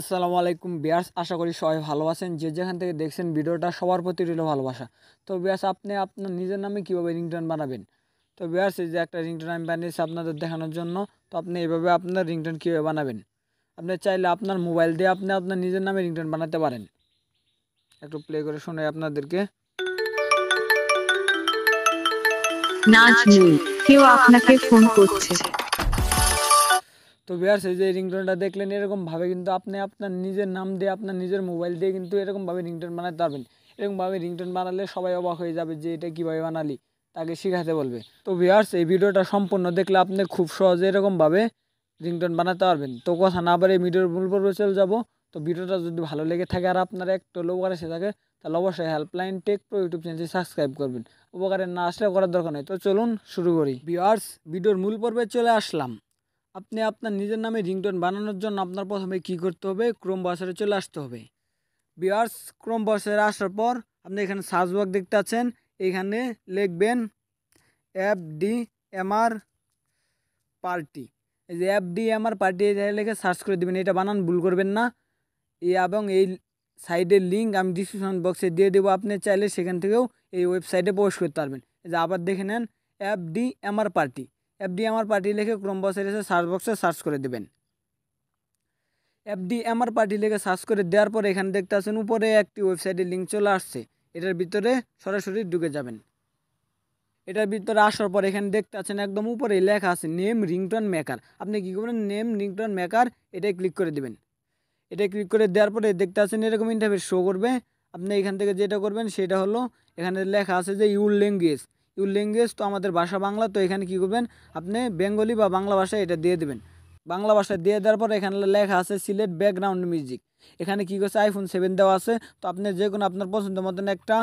আসসালামু আলাইকুম বিয়ার্স আশা করি সবাই ভালো আছেন যে যেখান থেকে দেখছেন ভিডিওটা সবার প্রতি রইল ভালোবাসা তো বিয়ার্স আপনি আপনার নিজের নামে কীভাবে রিংটোন বানাবেন তো বিয়ার্স এই যে একটা রিংটোন আমি বানিয়েছি আপনাদের দেখানোর জন্য তো আপনি এভাবে আপনার রিংটোন কীভাবে বানাবেন আপনি চাইলে আপনার মোবাইল দিয়ে আপনি আপনার নিজের নামে রিংটোন বানাতে পারেন একটু প্লে করে শোনাই আপনাদেরকে নাচ নেই কেউ আপনাকে ফোন করছে তো বিয়ার্স এই যে রিংটোনটা দেখলেন এরকমভাবে কিন্তু আপনি আপনার নিজের নাম দিয়ে আপনার নিজের মোবাইল দিয়ে কিন্তু এরকমভাবে রিংটোন বানাতে পারবেন এরকমভাবে রিংটোন বানালে সবাই অবাক হয়ে যাবে যে এটা কীভাবে বানালি তাকে শেখাতে বলবে তো বিয়ার্স এই ভিডিওটা সম্পূর্ণ দেখলে আপনি খুব সহজে এরকমভাবে রিংটোন বানাতে পারবেন তো কথা না এই ভিডিওর মূল পর্বে চলে যাবো তো ভিডিওটা যদি ভালো লেগে থাকে আর আপনার একটু উপকার এসে থাকে তাহলে অবশ্যই হেল্পলাইন টেক প্রো ইউটিউব চ্যানেলটি সাবস্ক্রাইব করবেন উপকারে না আসলে করার দরকার নেই তো চলুন শুরু করি বিয়ার্স ভিডিওর মূল পর্বে চলে আসলাম আপনি আপনার নিজের নামে রিংটোন বানানোর জন্য আপনার প্রথমে কি করতে হবে ক্রোম বাসারে চলে আসতে হবে বিয়ার্স ক্রোম বাসারে আসার পর আপনি এখানে বক্স দেখতে আছেন এখানে লিখবেন এফ ডি এমআর পার্টি এই যে এফ ডি এমআর পার্টি এই লেখে সার্চ করে দেবেন এটা বানান ভুল করবেন না এবং এই সাইডের লিঙ্ক আমি ডিসক্রিপশন বক্সে দিয়ে দেবো আপনি চাইলে সেখান থেকেও এই ওয়েবসাইটে প্রবেশ করতে পারবেন যে আবার দেখে নেন F D MR party FD আমার পার্টি লিখে ক্রোম এসে সার্চ বক্সে সার্চ করে দেবেন এফডি আমার পার্টি লিখে সার্চ করে দেওয়ার পর এখানে দেখতে আছেন উপরে একটি ওয়েবসাইটে লিঙ্ক চলে আসছে এটার ভিতরে সরাসরি ঢুকে যাবেন এটার ভিতরে আসার পর এখানে দেখতে আছেন একদম উপরে লেখা আছে নেম রিংটন মেকার আপনি কী করবেন নেম রিংটন মেকার এটাই ক্লিক করে দেবেন এটা ক্লিক করে দেওয়ার পরে দেখতে আছেন এরকম ইন্টারফেস শো করবে আপনি এখান থেকে যেটা করবেন সেটা হলো এখানে লেখা আছে যে ইউর ল্যাঙ্গুয়েজ ইউর ল্যাঙ্গুয়েজ তো আমাদের ভাষা বাংলা তো এখানে কি করবেন আপনি বেঙ্গলি বা বাংলা ভাষায় এটা দিয়ে দেবেন বাংলা ভাষায় দিয়ে দেওয়ার পর এখানে লেখা আছে সিলেট ব্যাকগ্রাউন্ড মিউজিক এখানে কী করছে আইফোন সেভেন দেওয়া আছে তো আপনি যে কোনো আপনার পছন্দ মতন একটা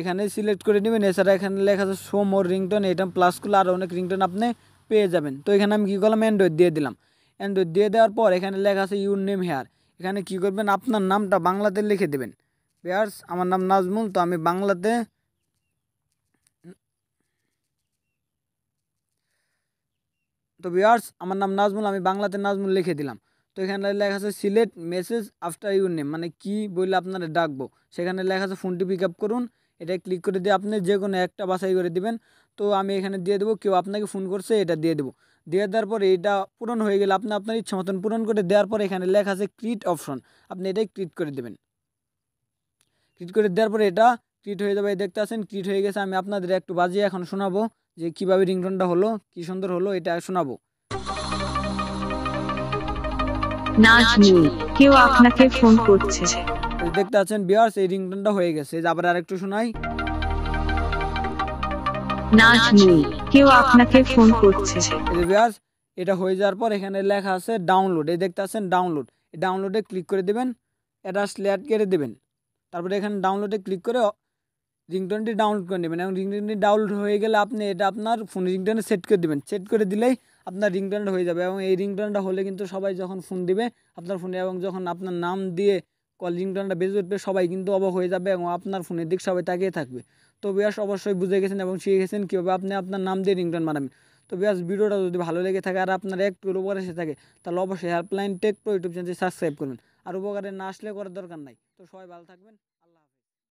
এখানে সিলেক্ট করে নেবেন এছাড়া এখানে লেখা আছে সো মোর রিংটন এটা প্লাস করলে আরও অনেক রিংটন আপনি পেয়ে যাবেন তো এখানে আমি কী করলাম অ্যান্ড্রয়েড দিয়ে দিলাম অ্যান্ড্রয়েড দিয়ে দেওয়ার পর এখানে লেখা আছে ইউর নেম হেয়ার এখানে কি করবেন আপনার নামটা বাংলাতে লিখে দেবেন পেয়ার্স আমার নাম নাজমুল তো আমি বাংলাতে তো ভিওয়ার্স আমার নাম নাজমুল আমি বাংলাতে নাজমুল লিখে দিলাম তো এখানে লেখা আছে select message after your name মানে কি বললে আপনারা ডাকবো সেখানে লেখা আছে ফোনটি পিক আপ করুন এটা ক্লিক করে দিয়ে আপনি যে কোনো একটা বাসাই করে দিবেন তো আমি এখানে দিয়ে দেবো কেউ আপনাকে ফোন করছে এটা দিয়ে দেবো দিয়ে দেওয়ার পরে এটা পূরণ হয়ে গেলে আপনি আপনার ইচ্ছা মতন পূরণ করে দেওয়ার পরে এখানে লেখা আছে ক্রিট অপশন আপনি এটাই ক্রিট করে দেবেন ক্রিট করে দেওয়ার পরে এটা ক্রিট হয়ে যাবে দেখতে আছেন ক্রিট হয়ে গেছে আমি আপনাদের একটু বাজিয়ে এখন শোনাবো যে কিভাবে রিংটোনটা হলো কি সুন্দর হলো এটা শোনাবো দেখতে আছেন বিয়ার্স এই হয়ে গেছে আবার শোনাই ফোন করছে এটা হয়ে যাওয়ার পর এখানে লেখা আছে ডাউনলোড এই দেখতে আছেন ডাউনলোড ডাউনলোডে ক্লিক করে দেবেন এটা স্ল্যাট কেটে দেবেন তারপরে এখানে ডাউনলোডে ক্লিক করে রিংটোনটি ডাউনলোড করে নেবেন এবং রিংটোনটি ডাউনলোড হয়ে গেলে আপনি এটা আপনার ফোনে রিংটোনে সেট করে দেবেন সেট করে দিলেই আপনার রিংটোনটা হয়ে যাবে এবং এই রিংটোনটা হলে কিন্তু সবাই যখন ফোন দিবে আপনার ফোনে এবং যখন আপনার নাম দিয়ে কল রিংটোনটা বেজে উঠবে সবাই কিন্তু অবাক হয়ে যাবে এবং আপনার ফোনের দিক সবাই তাকিয়ে থাকবে তো বিয়াস অবশ্যই বুঝে গেছেন এবং শিখে গেছেন কীভাবে আপনি আপনার নাম দিয়ে রিংটোন বানাবেন তো বিয়াস ভিডিওটা যদি ভালো লেগে থাকে আর আপনার একটু উপরে এসে থাকে তাহলে অবশ্যই হেল্পলাইন টেক প্রো ইউটিউব চ্যানেলটি সাবস্ক্রাইব করবেন আর উপকারে না আসলে করার দরকার নাই তো সবাই ভালো থাকবেন